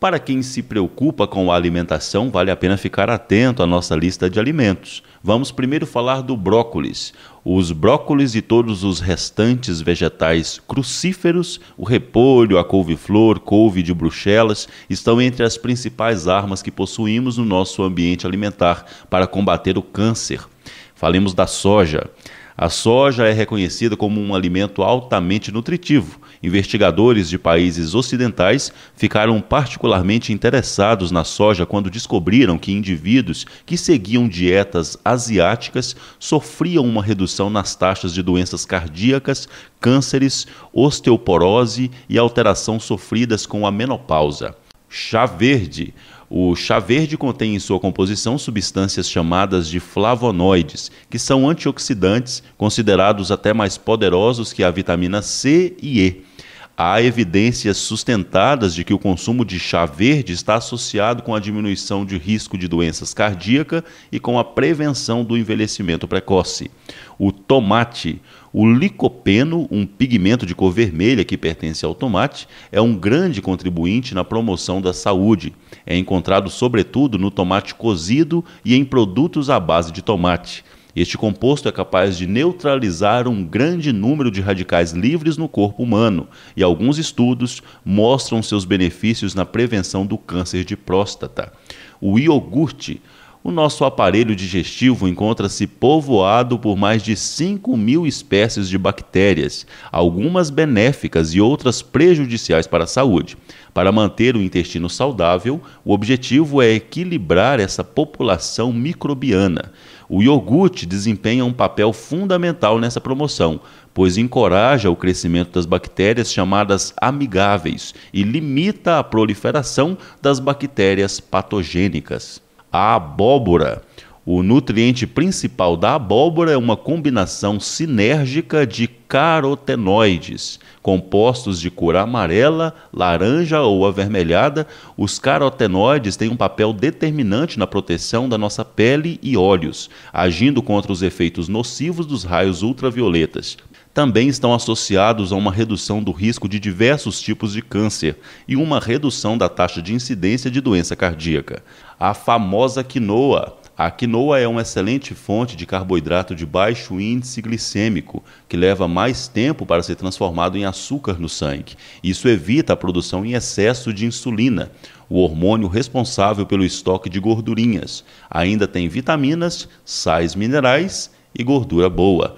Para quem se preocupa com a alimentação, vale a pena ficar atento à nossa lista de alimentos. Vamos primeiro falar do brócolis. Os brócolis e todos os restantes vegetais crucíferos, o repolho, a couve-flor, couve de bruxelas, estão entre as principais armas que possuímos no nosso ambiente alimentar para combater o câncer. Falemos da soja. A soja é reconhecida como um alimento altamente nutritivo. Investigadores de países ocidentais ficaram particularmente interessados na soja quando descobriram que indivíduos que seguiam dietas asiáticas sofriam uma redução nas taxas de doenças cardíacas, cânceres, osteoporose e alteração sofridas com a menopausa chá verde. O chá verde contém em sua composição substâncias chamadas de flavonoides, que são antioxidantes, considerados até mais poderosos que a vitamina C e E há evidências sustentadas de que o consumo de chá verde está associado com a diminuição de risco de doenças cardíacas e com a prevenção do envelhecimento precoce. O tomate, o licopeno, um pigmento de cor vermelha que pertence ao tomate, é um grande contribuinte na promoção da saúde. É encontrado sobretudo no tomate cozido e em produtos à base de tomate. Este composto é capaz de neutralizar um grande número de radicais livres no corpo humano e alguns estudos mostram seus benefícios na prevenção do câncer de próstata. O iogurte o nosso aparelho digestivo encontra-se povoado por mais de 5 mil espécies de bactérias, algumas benéficas e outras prejudiciais para a saúde. Para manter o intestino saudável, o objetivo é equilibrar essa população microbiana. O iogurte desempenha um papel fundamental nessa promoção, pois encoraja o crescimento das bactérias chamadas amigáveis e limita a proliferação das bactérias patogênicas a abóbora. O nutriente principal da abóbora é uma combinação sinérgica de carotenoides, compostos de cor amarela, laranja ou avermelhada. Os carotenoides têm um papel determinante na proteção da nossa pele e olhos, agindo contra os efeitos nocivos dos raios ultravioletas também estão associados a uma redução do risco de diversos tipos de câncer e uma redução da taxa de incidência de doença cardíaca. A famosa quinoa. A quinoa é uma excelente fonte de carboidrato de baixo índice glicêmico, que leva mais tempo para ser transformado em açúcar no sangue. Isso evita a produção em excesso de insulina, o hormônio responsável pelo estoque de gordurinhas. Ainda tem vitaminas, sais minerais e gordura boa.